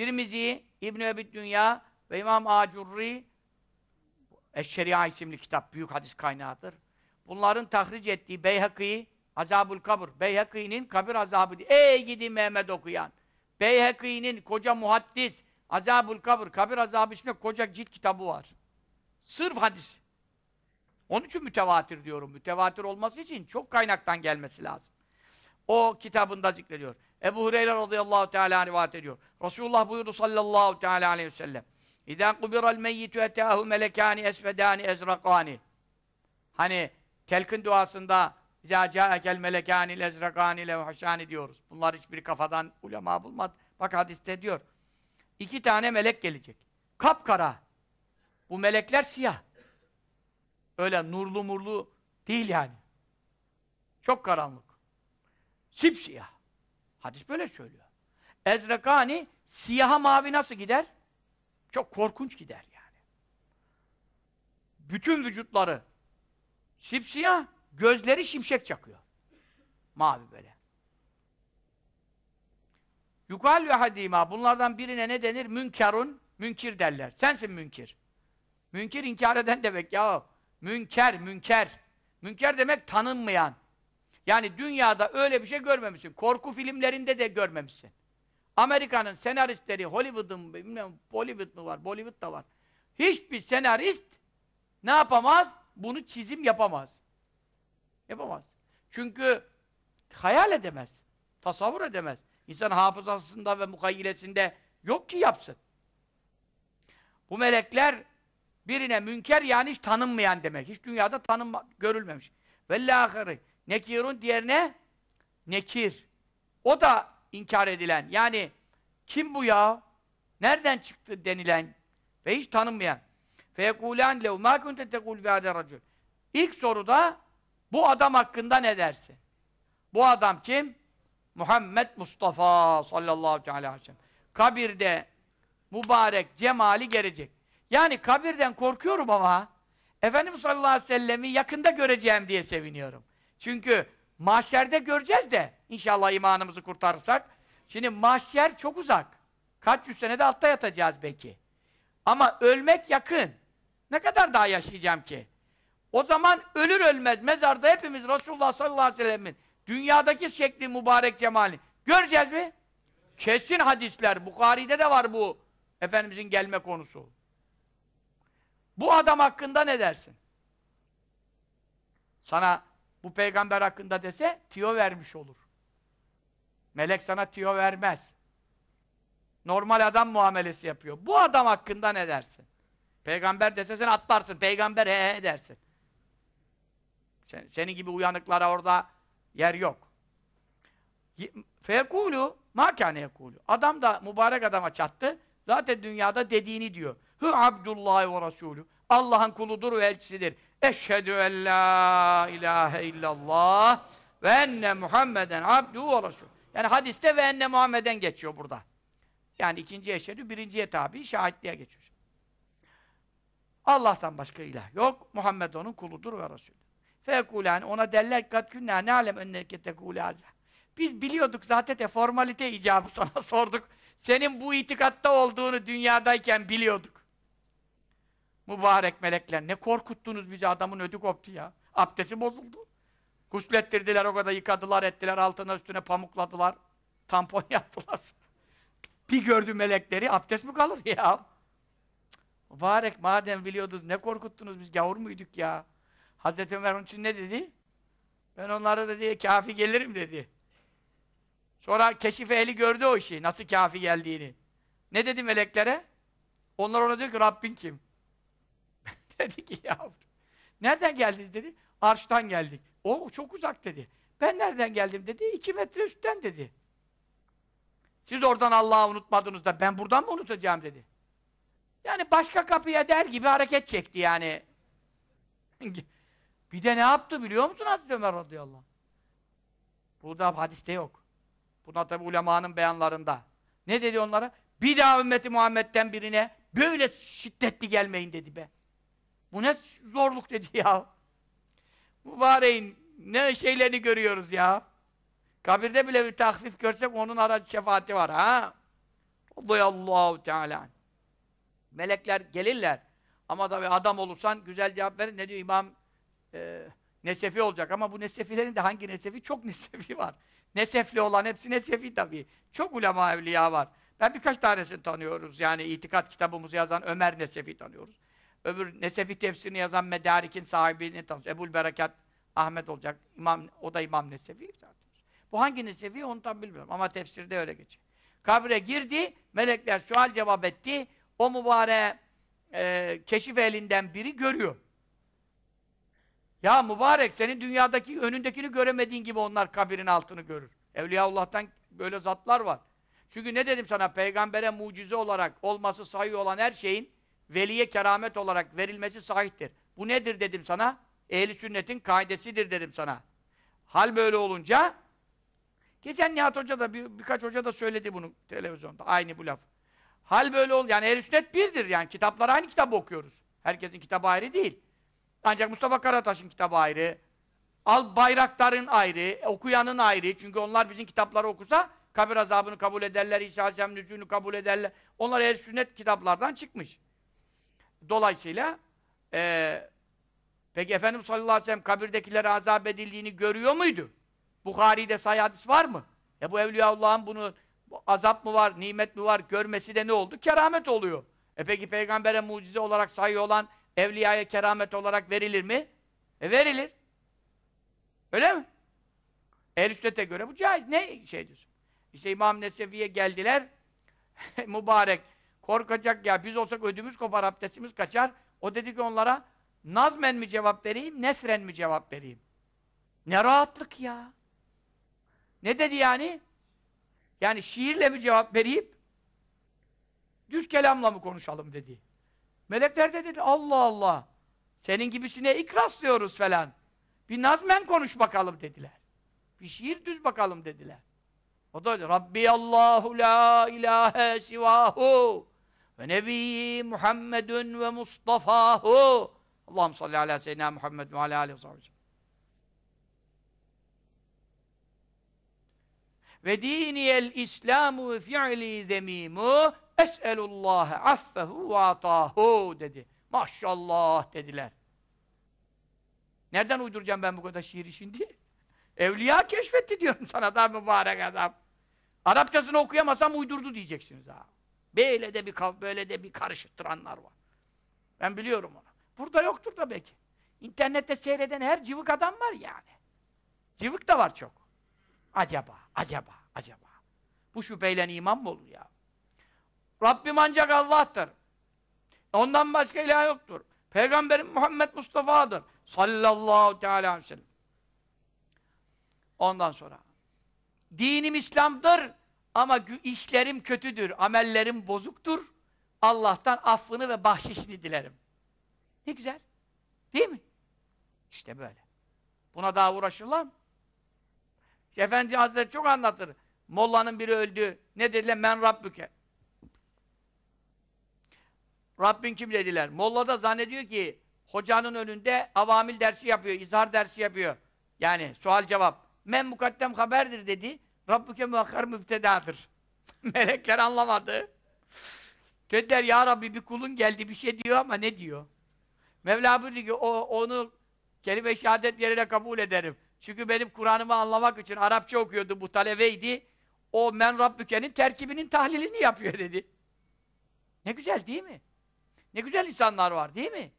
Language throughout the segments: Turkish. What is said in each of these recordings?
Tirmizi, İbn-i Ebid Dünya ve İmam Acurri Eşşeria isimli kitap, büyük hadis kaynağıdır. Bunların tahric ettiği Beyhaki, Azabul Kabr, Beyhaki'nin kabir azabı diye. Ey gidi Mehmet okuyan! Beyhaki'nin koca muhaddis, Azabul Kabr, kabir azabı üstüne koca cilt kitabı var. Sırf hadis. Onun için mütevatir diyorum. Mütevatir olması için çok kaynaktan gelmesi lazım. O kitabında zikrediyor. Ebu Hureyre radıyallahu teala rivayet ediyor. Resulullah buyurdu sallallahu teala aleyhi ve sellem. İzâ kubiral meyyitu etâhu melekâni esvedâni ezrakâni. Hani telkin duasında İzâ ekel melekâni lezrakâni levhaşâni diyoruz. Bunlar hiçbir kafadan ulema bulmadı. Bak hadiste diyor. İki tane melek gelecek. Kapkara. Bu melekler siyah. Öyle nurlu murlu değil yani. Çok karanlık. Sipsiyah. Hadis böyle söylüyor. Ezrekani siyaha mavi nasıl gider? Çok korkunç gider yani. Bütün vücutları sipsiyah, gözleri şimşek çakıyor. Mavi böyle. Yukal ve hadima bunlardan birine ne denir? Münkerun, münkir derler. Sensin münkir. Münkir inkar eden demek ya. Münker, münker. Münker demek tanınmayan, yani dünyada öyle bir şey görmemişsin. Korku filmlerinde de görmemişsin. Amerika'nın senaristleri, Hollywood'un, bilmem Bollywood mu var, Bollywood da var. Hiçbir senarist ne yapamaz? Bunu çizim yapamaz. Yapamaz. Çünkü hayal edemez. Tasavvur edemez. İnsan hafızasında ve mukayyilesinde yok ki yapsın. Bu melekler birine münker yani hiç tanınmayan demek. Hiç dünyada tanınma, görülmemiş. Vellâhâri Nekirun diğerine nekir. O da inkar edilen. Yani kim bu ya? Nereden çıktı denilen ve hiç tanınmayan. Feyekulan lev ma kunte tekul İlk soruda bu adam hakkında ne dersin? Bu adam kim? Muhammed Mustafa sallallahu aleyhi ve sellem. Kabirde mübarek cemali gelecek. Yani kabirden korkuyorum ama Efendimiz sallallahu aleyhi ve sellemi yakında göreceğim diye seviniyorum. Çünkü mahşerde göreceğiz de inşallah imanımızı kurtarırsak. Şimdi mahşer çok uzak. Kaç yüz senede altta yatacağız belki. Ama ölmek yakın. Ne kadar daha yaşayacağım ki? O zaman ölür ölmez mezarda hepimiz Resulullah sallallahu aleyhi ve sellem'in dünyadaki şekli mübarek cemali göreceğiz mi? Kesin hadisler. Bukhari'de de var bu Efendimizin gelme konusu. Bu adam hakkında ne dersin? Sana bu peygamber hakkında dese tiyo vermiş olur. Melek sana tiyo vermez. Normal adam muamelesi yapıyor. Bu adam hakkında ne dersin? Peygamber dese sen atlarsın. Peygamber he he dersin. Sen, senin gibi uyanıklara orada yer yok. Fekulu ma kâne yekulu. Adam da mübarek adama çattı. Zaten dünyada dediğini diyor. Hı Abdullah ve Resulü. Allah'ın kuludur ve elçisidir. Eşhedü en la ilahe illallah ve enne Muhammeden abdu ve resul. Yani hadiste ve enne Muhammeden geçiyor burada. Yani ikinci eşhedü birinciye tabi şahitliğe geçiyor. Allah'tan başka ilah yok. Muhammed onun kuludur ve Resulü. Fekulani ona derler kat künna ne alem enneke tekulaza. Biz biliyorduk zaten de formalite icabı sana sorduk. Senin bu itikatta olduğunu dünyadayken biliyorduk. Mübarek melekler ne korkuttunuz bizi adamın ödü koptu ya. Abdesti bozuldu. Guslettirdiler o kadar yıkadılar ettiler altına üstüne pamukladılar. Tampon yaptılar. Bir gördü melekleri abdest mi kalır ya? Mübarek madem biliyordunuz ne korkuttunuz biz gavur muyduk ya? Hazreti Ömer onun için ne dedi? Ben onlara dedi kafi gelirim dedi. Sonra keşif ehli gördü o işi nasıl kafi geldiğini. Ne dedi meleklere? Onlar ona diyor ki Rabbin kim? dedi ki ya nereden geldiniz dedi. Arştan geldik. O çok uzak dedi. Ben nereden geldim dedi. İki metre üstten dedi. Siz oradan Allah'ı unutmadınız da ben buradan mı unutacağım dedi. Yani başka kapıya der gibi hareket çekti yani. bir de ne yaptı biliyor musun Hazreti Ömer radıyallahu anh? burada hadiste yok. Buna tabi ulemanın beyanlarında. Ne dedi onlara? Bir daha ümmeti Muhammed'den birine böyle şiddetli gelmeyin dedi be. Bu ne zorluk dedi ya. Mübareğin ne şeylerini görüyoruz ya. Kabirde bile bir tahfif görsek onun aracı şefaati var ha. Allahu Teala. Melekler gelirler. Ama tabi adam olursan güzel cevap verin. Ne diyor İmam e, Nesefi olacak ama bu Nesefilerin de hangi Nesefi? Çok Nesefi var. Nesefli olan hepsi Nesefi tabi. Çok ulema evliya var. Ben birkaç tanesini tanıyoruz. Yani itikat kitabımızı yazan Ömer Nesefi tanıyoruz. Öbür Nesefi tefsirini yazan Medarik'in sahibini tanışıyor. Ebul Berekat Ahmet olacak. İmam, o da İmam Nesefi zaten. Bu hangi Nesefi onu tam bilmiyorum ama tefsirde öyle geçiyor. Kabre girdi, melekler sual cevap etti. O mübareğe e, keşif elinden biri görüyor. Ya mübarek senin dünyadaki önündekini göremediğin gibi onlar kabirin altını görür. Evliyaullah'tan böyle zatlar var. Çünkü ne dedim sana? Peygambere mucize olarak olması sayı olan her şeyin veliye keramet olarak verilmesi sahiptir. Bu nedir dedim sana? Ehli sünnetin kaidesidir dedim sana. Hal böyle olunca geçen Nihat Hoca da bir, birkaç hoca da söyledi bunu televizyonda. Aynı bu laf. Hal böyle ol yani ehli sünnet birdir yani kitaplar aynı kitap okuyoruz. Herkesin kitabı ayrı değil. Ancak Mustafa Karataş'ın kitabı ayrı. Al Bayraktar'ın ayrı, okuyanın ayrı. Çünkü onlar bizim kitapları okusa kabir azabını kabul ederler, İsa Aleyhisselam'ın kabul ederler. Onlar ehl sünnet kitaplardan çıkmış. Dolayısıyla e, peki Efendimiz sallallahu aleyhi ve sellem kabirdekilere azap edildiğini görüyor muydu? Bukhari'de sayadis var mı? E bu evliya Allah'ın bunu azap mı var, nimet mi var görmesi de ne oldu? Keramet oluyor. E peki peygambere mucize olarak sayı olan evliyaya keramet olarak verilir mi? E verilir. Öyle mi? ehl göre bu caiz. Ne şey diyorsun? İşte İmam Nesefi'ye geldiler. mübarek Korkacak ya. Biz olsak ödümüz kopar, abdestimiz kaçar. O dedi ki onlara nazmen mi cevap vereyim, nesren mi cevap vereyim? Ne rahatlık ya. Ne dedi yani? Yani şiirle mi cevap vereyim? Düz kelamla mı konuşalım dedi. Melekler de dedi Allah Allah. Senin gibisine ilk rastlıyoruz falan. Bir nazmen konuş bakalım dediler. Bir şiir düz bakalım dediler. O da Rabbi Allahu la ilahe sivahu ve nebiyyi Muhammedun ve Mustafa'hu Allah'ım salli ala seyyidina Muhammed ve ala aleyhi ve sellem. Ve diniyel İslamu ve fi'li zemimu es'elullâhe affehu ve atâhu dedi. Maşallah dediler. Nereden uyduracağım ben bu kadar şiiri şimdi? Evliya keşfetti diyorum sana da mübarek adam. Arapçasını okuyamasam uydurdu diyeceksiniz ha. Böyle de bir böyle de bir karıştıranlar var. Ben biliyorum onu. Burada yoktur da belki. İnternette seyreden her cıvık adam var yani. Cıvık da var çok. Acaba, acaba, acaba. Bu şüpheyle iman mı olur ya? Rabbim ancak Allah'tır. Ondan başka ilah yoktur. Peygamberim Muhammed Mustafa'dır. Sallallahu teala aleyhi ve sellem. Ondan sonra. Dinim İslam'dır. Ama işlerim kötüdür, amellerim bozuktur. Allah'tan affını ve bahşişini dilerim. Ne güzel. Değil mi? İşte böyle. Buna daha uğraşırlar mı? Efendi Hazretleri çok anlatır. Molla'nın biri öldü. Ne dediler? Men Rabbüke. Rabbin kim dediler. Molla da zannediyor ki hocanın önünde avamil dersi yapıyor, izhar dersi yapıyor. Yani sual cevap. Men mukaddem haberdir dedi. Rabbuke muhakkar müptedadır. Melekler anlamadı. Dediler ya Rabbi bir kulun geldi bir şey diyor ama ne diyor? Mevla buyurdu ki o, onu kelime-i şehadet yerine kabul ederim. Çünkü benim Kur'an'ımı anlamak için Arapça okuyordu bu talebeydi. O men Rabbüke'nin terkibinin tahlilini yapıyor dedi. Ne güzel değil mi? Ne güzel insanlar var değil mi?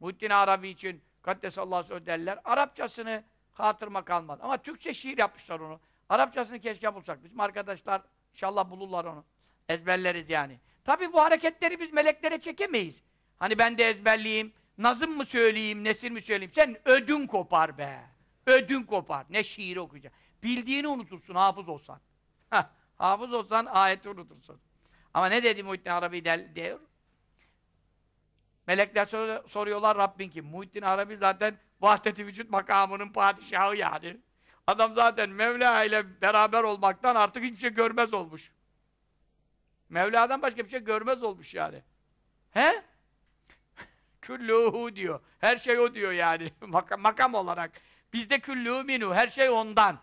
Muhittin Arabi için Kaddesallahu aleyhi ve derler. Arapçasını hatırma kalmadı. Ama Türkçe şiir yapmışlar onu. Arapçasını keşke bulsak. Bizim arkadaşlar inşallah bulurlar onu. Ezberleriz yani. Tabii bu hareketleri biz meleklere çekemeyiz. Hani ben de ezberleyeyim, nazım mı söyleyeyim, nesir mi söyleyeyim? Sen ödün kopar be. Ödün kopar. Ne şiir okuyacaksın. Bildiğini unutursun hafız olsan. hafız olsan ayeti unutursun. Ama ne dedi Muhittin Arabi de, diyor? Melekler sor soruyorlar Rabbin ki Muhittin Arabi zaten vahdet vücut makamının padişahı yani. Adam zaten Mevla ile beraber olmaktan artık hiçbir şey görmez olmuş. Mevla'dan başka bir şey görmez olmuş yani. He? Küllühü diyor. Her şey o diyor yani. makam, makam olarak. Bizde küllühü minu. Her şey ondan.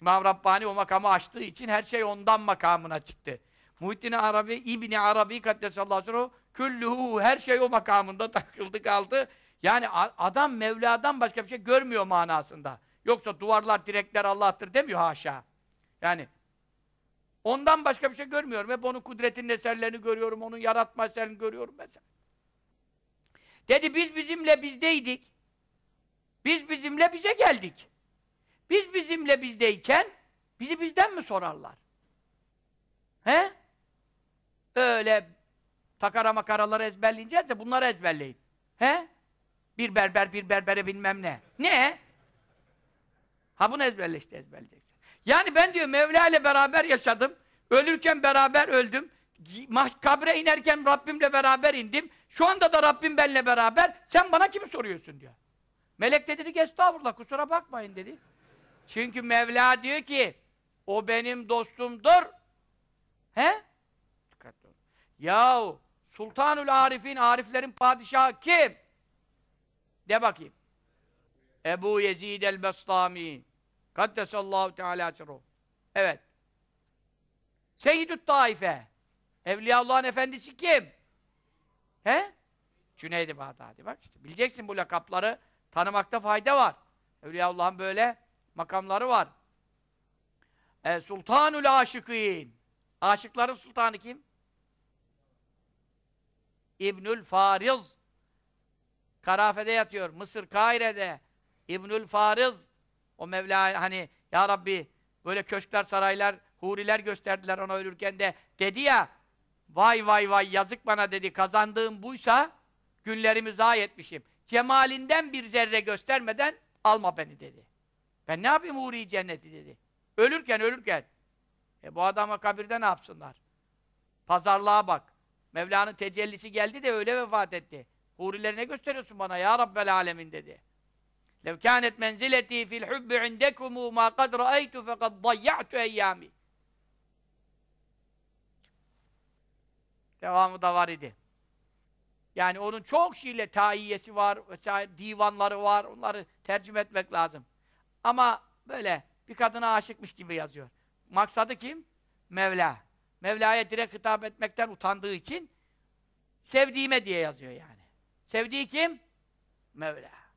İmam Rabbani o makamı açtığı için her şey ondan makamına çıktı. Muhittin Arabi, İbni Arabi Kaddesallahu aleyhi küllühü her şey o makamında takıldı kaldı. Yani adam Mevla'dan başka bir şey görmüyor manasında. Yoksa duvarlar, direkler Allah'tır demiyor haşa. Yani ondan başka bir şey görmüyorum. Hep onun kudretinin eserlerini görüyorum, onun yaratma eserini görüyorum mesela. Dedi biz bizimle bizdeydik. Biz bizimle bize geldik. Biz bizimle bizdeyken bizi bizden mi sorarlar? He? Öyle takara makaraları ezberleyeceğiz de bunları ezberleyin. He? Bir berber bir berbere bilmem ne. Ne? Ha bunu ezberle işte ezberleyeceksin. Yani ben diyor Mevla ile beraber yaşadım. Ölürken beraber öldüm. Kabre inerken Rabbimle beraber indim. Şu anda da Rabbim benle beraber. Sen bana kimi soruyorsun diyor. Melek de dedi ki estağfurullah kusura bakmayın dedi. Çünkü Mevla diyor ki o benim dostumdur. He? Dikkatli ol. Yahu Sultanül Arif'in, Ariflerin padişahı kim? De bakayım. Ebu Yezid el-Bestami. Kaddesallahu Teala asruhu. Evet. Seyyidut Taife. Evliyaullah'ın efendisi kim? He? Cüneydi Bağdadi. Bak işte bileceksin bu lakapları tanımakta fayda var. Evliyaullah'ın böyle makamları var. E, Sultanul Aşıkîn. Aşıkların sultanı kim? İbnül Fariz. Karafede yatıyor. Mısır Kaire'de. İbnül Fariz. O Mevla hani ya Rabbi böyle köşkler, saraylar, huriler gösterdiler ona ölürken de dedi ya vay vay vay yazık bana dedi kazandığım buysa günlerimi zayi etmişim. Cemalinden bir zerre göstermeden alma beni dedi. Ben ne yapayım huri cenneti dedi. Ölürken ölürken. E bu adama kabirde ne yapsınlar? Pazarlığa bak. Mevla'nın tecellisi geldi de öyle vefat etti. ne gösteriyorsun bana ya Rabbel alemin dedi. Lev kânet menzileti fil hubbi indekumu ma kad ra'eytu fekad dayya'tu eyyâmi. Devamı da var idi. Yani onun çok şiirle taiyesi var, vesaire, divanları var, onları tercüme etmek lazım. Ama böyle bir kadına aşıkmış gibi yazıyor. Maksadı kim? Mevla. Mevla'ya direkt hitap etmekten utandığı için sevdiğime diye yazıyor yani. Sevdiği kim? Mevla.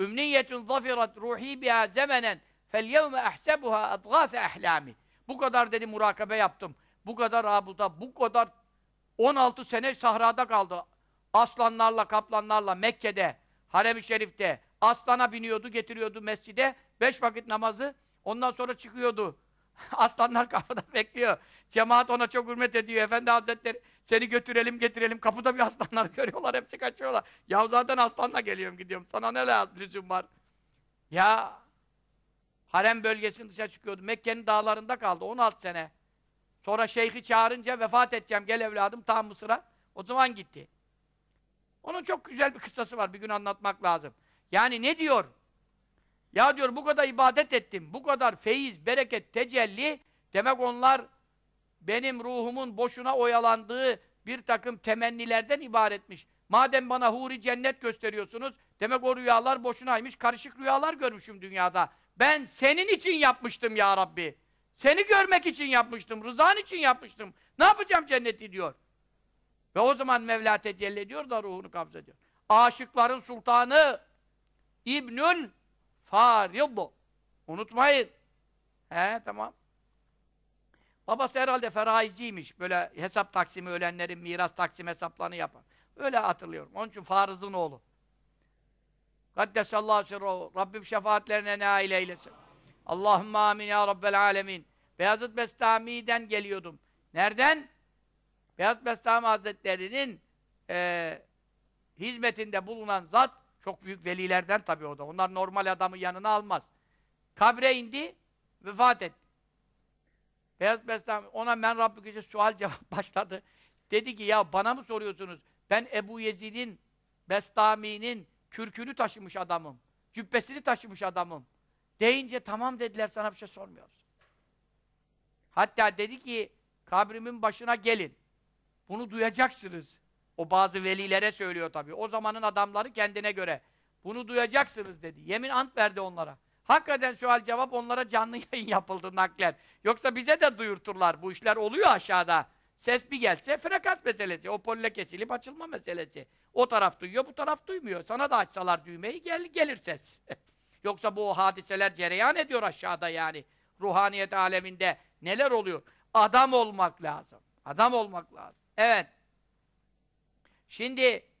Ümniyetun zafirat ruhi biha zemenen fel yevme ehsebuha adgâse ehlami. Bu kadar dedi murakabe yaptım. Bu kadar abuda, bu kadar 16 sene sahrada kaldı. Aslanlarla, kaplanlarla, Mekke'de, Harem-i Şerif'te. Aslana biniyordu, getiriyordu mescide. Beş vakit namazı. Ondan sonra çıkıyordu Aslanlar kapıda bekliyor. Cemaat ona çok hürmet ediyor. Efendi Hazretleri seni götürelim getirelim. Kapıda bir aslanlar görüyorlar. Hepsi kaçıyorlar. Ya zaten aslanla geliyorum gidiyorum. Sana ne lazım var? Ya harem bölgesinin dışa çıkıyordu. Mekke'nin dağlarında kaldı 16 sene. Sonra şeyhi çağırınca vefat edeceğim gel evladım tam Mısır'a. O zaman gitti. Onun çok güzel bir kıssası var. Bir gün anlatmak lazım. Yani ne diyor? Ya diyor bu kadar ibadet ettim, bu kadar feyiz, bereket, tecelli demek onlar benim ruhumun boşuna oyalandığı bir takım temennilerden ibaretmiş. Madem bana huri cennet gösteriyorsunuz, demek o rüyalar boşunaymış, karışık rüyalar görmüşüm dünyada. Ben senin için yapmıştım ya Rabbi. Seni görmek için yapmıştım, rızan için yapmıştım. Ne yapacağım cenneti diyor. Ve o zaman Mevla tecelli ediyor da ruhunu diyor. Aşıkların sultanı İbnül Fariddu. Unutmayın. He tamam. Babası herhalde feraizciymiş. Böyle hesap taksimi ölenlerin miras taksim hesaplarını yapan. Öyle hatırlıyorum. Onun için Fariz'in oğlu. Kaddesallahu sirruhu. Rabbim şefaatlerine nail eylesin. Allahümme amin ya Rabbel alemin. Beyazıt Bestami'den geliyordum. Nereden? Beyazıt Bestami Hazretleri'nin e, hizmetinde bulunan zat çok büyük velilerden tabii o da. Onlar normal adamı yanına almaz. Kabre indi, vefat etti. Beyaz Bestam ona men Rabbi gece sual cevap başladı. Dedi ki ya bana mı soruyorsunuz? Ben Ebu Yezid'in, Bestami'nin kürkünü taşımış adamım. Cübbesini taşımış adamım. Deyince tamam dediler sana bir şey sormuyoruz. Hatta dedi ki kabrimin başına gelin. Bunu duyacaksınız. O bazı velilere söylüyor tabii. O zamanın adamları kendine göre. Bunu duyacaksınız dedi. Yemin ant verdi onlara. Hakikaten sual cevap onlara canlı yayın yapıldı nakler. Yoksa bize de duyurturlar. Bu işler oluyor aşağıda. Ses bir gelse frekans meselesi. O polle kesilip açılma meselesi. O taraf duyuyor, bu taraf duymuyor. Sana da açsalar düğmeyi gel, gelir ses. Yoksa bu hadiseler cereyan ediyor aşağıda yani. Ruhaniyet aleminde neler oluyor? Adam olmak lazım. Adam olmak lazım. Evet. Şimdi